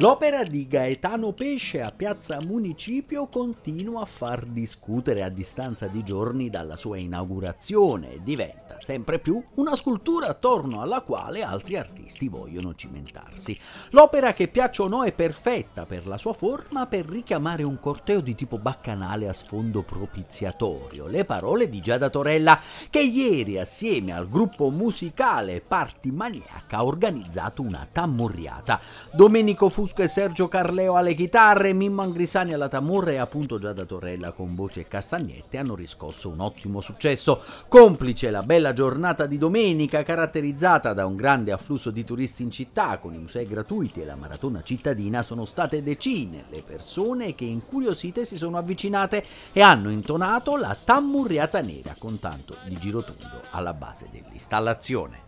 L'opera di Gaetano Pesce a Piazza Municipio continua a far discutere a distanza di giorni dalla sua inaugurazione e diventa sempre più una scultura attorno alla quale altri artisti vogliono cimentarsi. L'opera che piaccia o no è perfetta per la sua forma per richiamare un corteo di tipo baccanale a sfondo propiziatorio. Le parole di Giada Torella che ieri assieme al gruppo musicale Parti Maniaca ha organizzato una tammurriata. Domenico Fusco e Sergio Carleo alle chitarre, Mimmo Angrisani alla tamurra e appunto Giada Torella con voce e castagnette hanno riscosso un ottimo successo. Complice la bella nella giornata di domenica caratterizzata da un grande afflusso di turisti in città con i musei gratuiti e la maratona cittadina sono state decine le persone che incuriosite si sono avvicinate e hanno intonato la tammurriata nera con tanto di girotondo alla base dell'installazione.